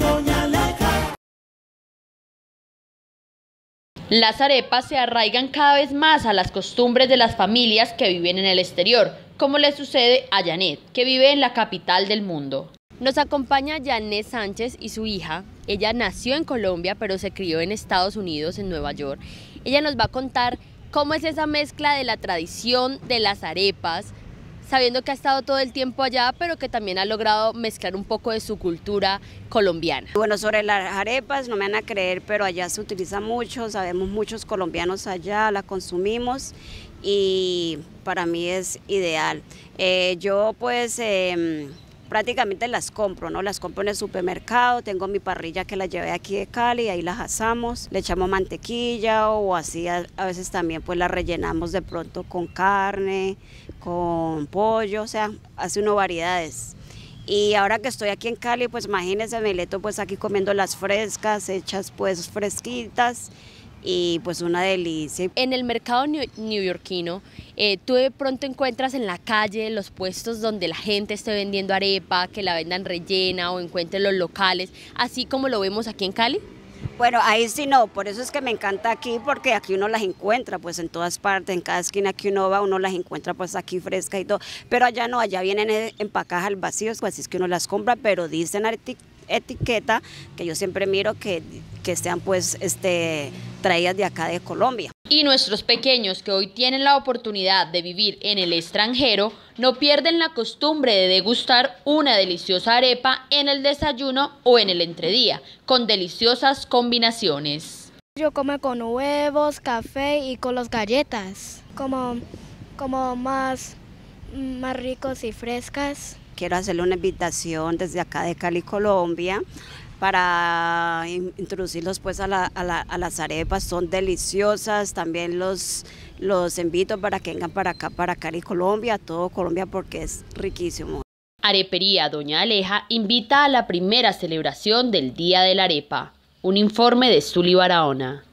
Doña Leca. Las arepas se arraigan cada vez más a las costumbres de las familias que viven en el exterior, como le sucede a Janet, que vive en la capital del mundo. Nos acompaña Janet Sánchez y su hija. Ella nació en Colombia, pero se crió en Estados Unidos, en Nueva York. Ella nos va a contar cómo es esa mezcla de la tradición de las arepas, sabiendo que ha estado todo el tiempo allá, pero que también ha logrado mezclar un poco de su cultura colombiana. Bueno, sobre las arepas, no me van a creer, pero allá se utiliza mucho, sabemos muchos colombianos allá, la consumimos y para mí es ideal. Eh, yo pues... Em, prácticamente las compro, ¿no? Las compro en el supermercado, tengo mi parrilla que la llevé aquí de Cali, ahí las asamos, le echamos mantequilla o así, a, veces también pues las rellenamos de pronto con carne, con pollo, o sea, hace uno variedades. Y ahora que estoy aquí en Cali, pues imagínense, me leto pues aquí comiendo las frescas, hechas pues fresquitas y pues una delicia. En el mercado neoyorquino, eh, tú de pronto encuentras en la calle los puestos donde la gente esté vendiendo arepa, que la vendan rellena o encuentren los locales, así como lo vemos aquí en Cali. Bueno, ahí sí no, por eso es que me encanta aquí, porque aquí uno las encuentra, pues en todas partes, en cada esquina que uno va, uno las encuentra pues aquí fresca y todo, pero allá no, allá vienen en eh, al vacío, pues, así es que uno las compra, pero dicen artículos etiqueta que yo siempre miro que, que sean pues este, traídas de acá de Colombia. Y nuestros pequeños que hoy tienen la oportunidad de vivir en el extranjero no pierden la costumbre de degustar una deliciosa arepa en el desayuno o en el entredía, con deliciosas combinaciones. Yo como con huevos, café y con las galletas, como, como más, más ricos y frescas quiero hacerle una invitación desde acá de Cali, Colombia, para introducirlos pues a, las arepas, son deliciosas, también los, los invito para que vengan para acá, para Cali, Colombia, todo Colombia porque es riquísimo. Arepería Doña Aleja invita a la primera celebración del Día de la Arepa, un informe de Zuli Barahona.